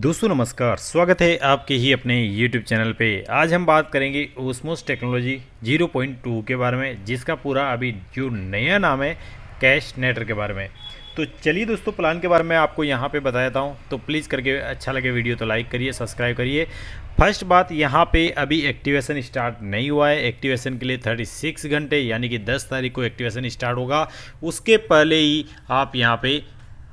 दोस्तों नमस्कार स्वागत है आपके ही अपने YouTube चैनल पे आज हम बात करेंगे ओसमोस टेक्नोलॉजी 0.2 के बारे में जिसका पूरा अभी जो नया नाम है कैश नेटर के बारे में तो चलिए दोस्तों प्लान के बारे में आपको यहाँ पे बता हूँ तो प्लीज़ करके अच्छा लगे वीडियो तो लाइक करिए सब्सक्राइब करिए फर्स्ट बात यहाँ पे अभी एक्टिवेशन स्टार्ट नहीं हुआ है एक्टिवेशन के लिए 36 घंटे यानी कि 10 तारीख को एक्टिवेशन स्टार्ट होगा उसके पहले ही आप यहाँ पे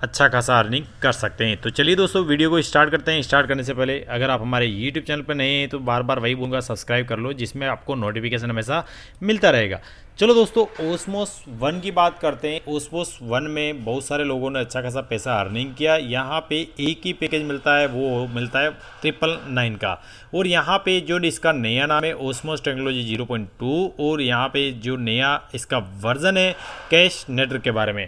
अच्छा खासा अर्निंग कर सकते हैं तो चलिए दोस्तों वीडियो को स्टार्ट करते हैं स्टार्ट करने से पहले अगर आप हमारे यूट्यूब चैनल पर नए हैं तो बार बार वही बोलूँगा सब्सक्राइब कर लो जिसमें आपको नोटिफिकेशन हमेशा मिलता रहेगा चलो दोस्तों ओसमोस वन की बात करते हैं ओसमोस वन में बहुत सारे लोगों ने अच्छा खासा पैसा अर्निंग किया यहाँ पे एक ही पैकेज मिलता है वो मिलता है ट्रिपल नाइन का और यहाँ पे जो इसका नया नाम है Osmos technology zero point two और यहाँ पे जो नया इसका वर्जन है कैश नेटवर्क के बारे में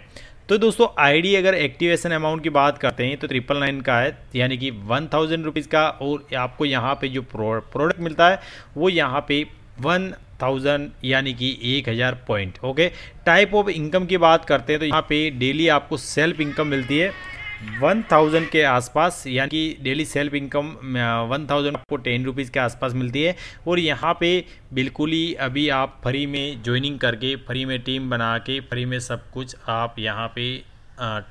तो दोस्तों आईडी अगर एक्टिवेशन अमाउंट की बात करते हैं तो ट्रिपल नाइन का है यानी कि वन थाउजेंड रुपीज़ का और आपको यहाँ पे जो प्रोडक्ट मिलता है वो यहाँ पे वन थाउजेंड यानी कि एक हज़ार point okay type of income की बात करते हैं तो यहाँ पे डेली आपको सेल्फ इनकम मिलती है 1000 के आसपास यानी कि डेली सेल्फ इनकम 1000 आपको टेन रुपीज़ के आसपास मिलती है और यहाँ पे बिल्कुल ही अभी आप फ्री में ज्वाइनिंग करके फ्री में टीम बना के फ्री में सब कुछ आप यहाँ पे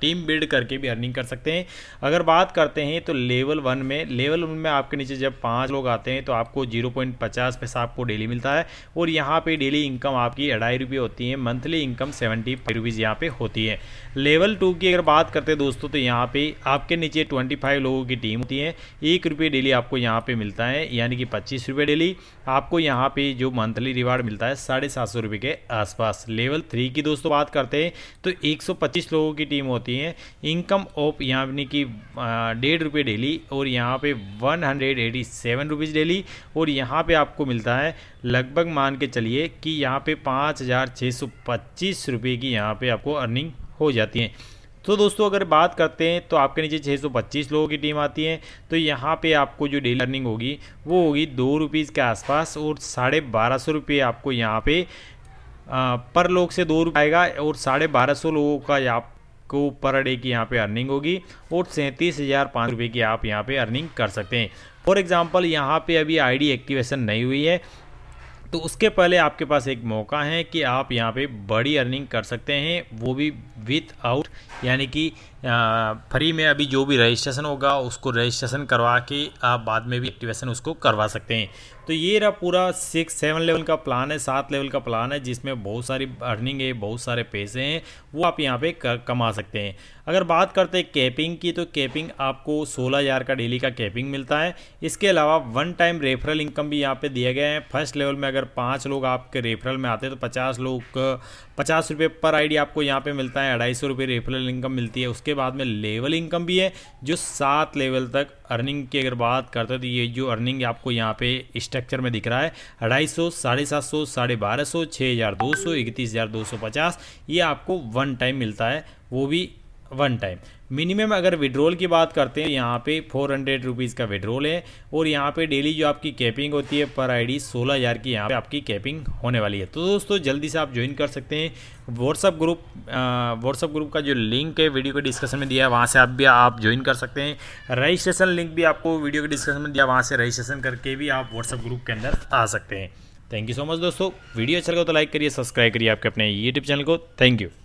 टीम बिल्ड करके भी अर्निंग कर सकते हैं अगर बात करते हैं तो लेवल वन में लेवल वन में आपके नीचे जब पाँच लोग आते हैं तो आपको जीरो पॉइंट पचास पैसा आपको डेली मिलता है और यहाँ पे डेली इनकम आपकी अढ़ाई रुपये होती है monthly income seventy five rupees यहाँ पर होती है लेवल टू की अगर बात करते हैं दोस्तों तो यहाँ पर आपके नीचे ट्वेंटी फाइव लोगों की टीम होती है एक रुपये डेली आपको यहाँ पर मिलता है यानी कि पच्चीस रुपये डेली आपको यहाँ पर जो मंथली रिवार्ड मिलता है साढ़े सात सौ रुपये के आसपास लेवल थ्री की दोस्तों बात करते हैं तो एक सौ पच्चीस लोगों की टीम स्कीम होती है इनकम ऑफ यहाँ कि डेढ़ रुपये डेली और यहाँ पे one hundred eighty seven rupees daily और यहाँ पे आपको मिलता है लगभग मान के चलिए कि यहाँ पे पाँच हज़ार छः सौ पच्चीस रुपये की यहाँ पे आपको अर्निंग हो जाती है तो दोस्तों अगर बात करते हैं तो आपके नीचे 625 लोगों की टीम आती है तो यहाँ पे आपको जो डेली अर्निंग होगी वो होगी दो रुपीज़ के आसपास और साढ़े बारह सौ रुपये आपको यहाँ पे आ, पर लोग से दो रुपये आएगा और साढ़े बारह सौ लोगों का यहाँ को पर डे की यहाँ पे अर्निंग होगी और सैंतीस हज़ार पाँच रुपये की आप यहाँ पे अर्निंग कर सकते हैं फॉर एग्जांपल यहाँ पे अभी आईडी एक्टिवेशन नहीं हुई है तो उसके पहले आपके पास एक मौका है कि आप यहाँ पे बड़ी अर्निंग कर सकते हैं वो भी विथ आउट यानी कि फ्री में अभी जो भी रजिस्ट्रेशन होगा उसको रजिस्ट्रेशन करवा के आप बाद में भी एक्टिवेशन उसको करवा सकते हैं तो ये रहा पूरा सिक्स सेवन लेवल का प्लान है सात लेवल का प्लान है जिसमें बहुत सारी अर्निंग है बहुत सारे पैसे हैं वो आप यहाँ पे कमा सकते हैं अगर बात करते हैं कैपिंग की तो कैपिंग आपको सोलह हज़ार का डेली का कैपिंग मिलता है इसके अलावा वन टाइम रेफरल इनकम भी यहाँ पे दिया गया है फर्स्ट लेवल में अगर पाँच लोग आपके रेफरल में आते हैं तो पचास लोग पचास रुपये पर आई आपको यहाँ पर मिलता है अढ़ाई सौ रुपये रेफरल इनकम मिलती है उसके उसके बाद में लेवल इनकम भी है जो सात लेवल तक अर्निंग की अगर बात करते हैं तो ये जो अर्निंग आपको यहाँ पे स्ट्रक्चर में दिख रहा है अढ़ाई सौ साढ़े सात सौ साढ़े बारह सौ छः हज़ार दो सौ इकतीस हज़ार दो सौ पचास ये आपको वन टाइम मिलता है वो भी वन टाइम मिनिमम अगर विड्रोल की बात करते हैं यहाँ पे फोर हंड्रेड रुपीज़ का विड्रोल है और यहाँ पे डेली जो आपकी कैपिंग होती है पर आईडी सोलह हज़ार की यहाँ पे आपकी कैपिंग होने वाली है तो दोस्तों जल्दी से आप ज्वाइन कर सकते हैं व्हाट्सअप ग्रुप व्हाट्सअप ग्रुप का जो लिंक है वीडियो के डिस्कशन में दिया है वहाँ से आप भी आप ज्वाइन कर सकते हैं रजिस्ट्रेशन लिंक भी आपको वीडियो के डिस्कशन में दिया वहाँ से रजिस्ट्रेशन करके भी आप व्हाट्सअप ग्रुप के अंदर आ सकते हैं थैंक यू सो मच दोस्तों वीडियो अच्छा लगा तो लाइक करिए सब्सक्राइब करिए आपके अपने यूट्यूब चैनल को थैंक यू